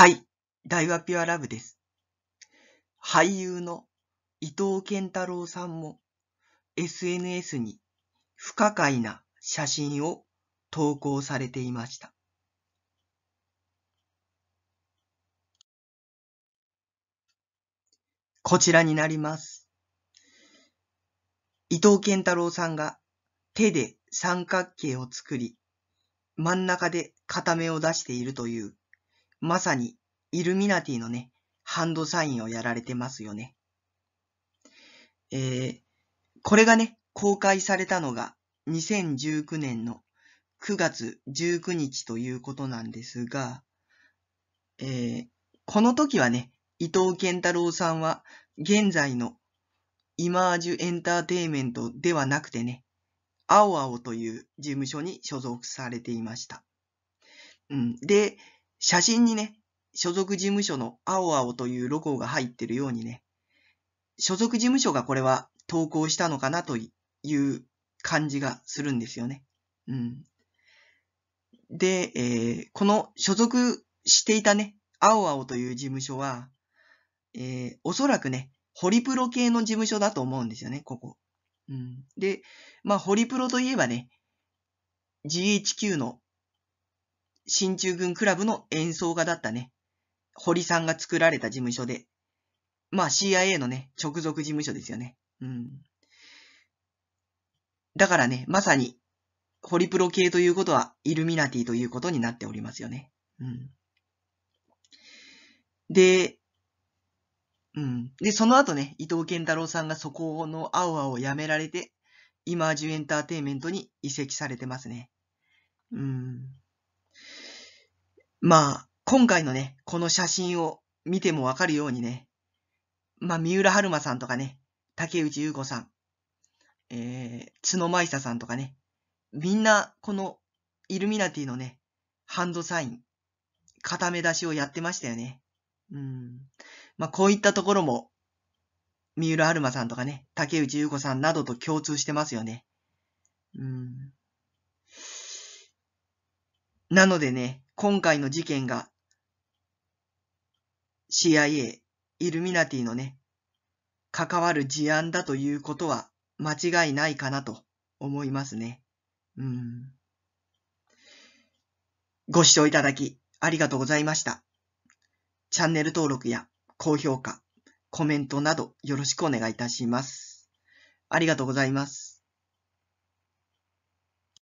はい、大和ピュアラブです。俳優の伊藤健太郎さんも SNS に不可解な写真を投稿されていました。こちらになります。伊藤健太郎さんが手で三角形を作り、真ん中で片目を出しているというまさにイルミナティのね、ハンドサインをやられてますよね。えー、これがね、公開されたのが2019年の9月19日ということなんですが、えー、この時はね、伊藤健太郎さんは現在のイマージュエンターテイメントではなくてね、青青という事務所に所属されていました。うん、で、写真にね、所属事務所の青青というロゴが入ってるようにね、所属事務所がこれは投稿したのかなという感じがするんですよね。うん。で、えー、この所属していたね、青青という事務所は、えー、おそらくね、ホリプロ系の事務所だと思うんですよね、ここ。うん。で、まあ、ホリプロといえばね、GHQ の進駐軍クラブの演奏家だったね。堀さんが作られた事務所で。まあ CIA のね、直属事務所ですよね。うん。だからね、まさに、ホリプロ系ということは、イルミナティということになっておりますよね。うん。で、うん。で、その後ね、伊藤健太郎さんがそこの青々をやめられて、イマージュエンターテイメントに移籍されてますね。うん。まあ、今回のね、この写真を見てもわかるようにね、まあ、三浦春馬さんとかね、竹内優子さん、えー、角舞久さんとかね、みんなこのイルミナティのね、ハンドサイン、固め出しをやってましたよね。うん。まあ、こういったところも、三浦春馬さんとかね、竹内優子さんなどと共通してますよね。うん。なのでね、今回の事件が CIA、イルミナティのね、関わる事案だということは間違いないかなと思いますね。うん。ご視聴いただきありがとうございました。チャンネル登録や高評価、コメントなどよろしくお願いいたします。ありがとうございます。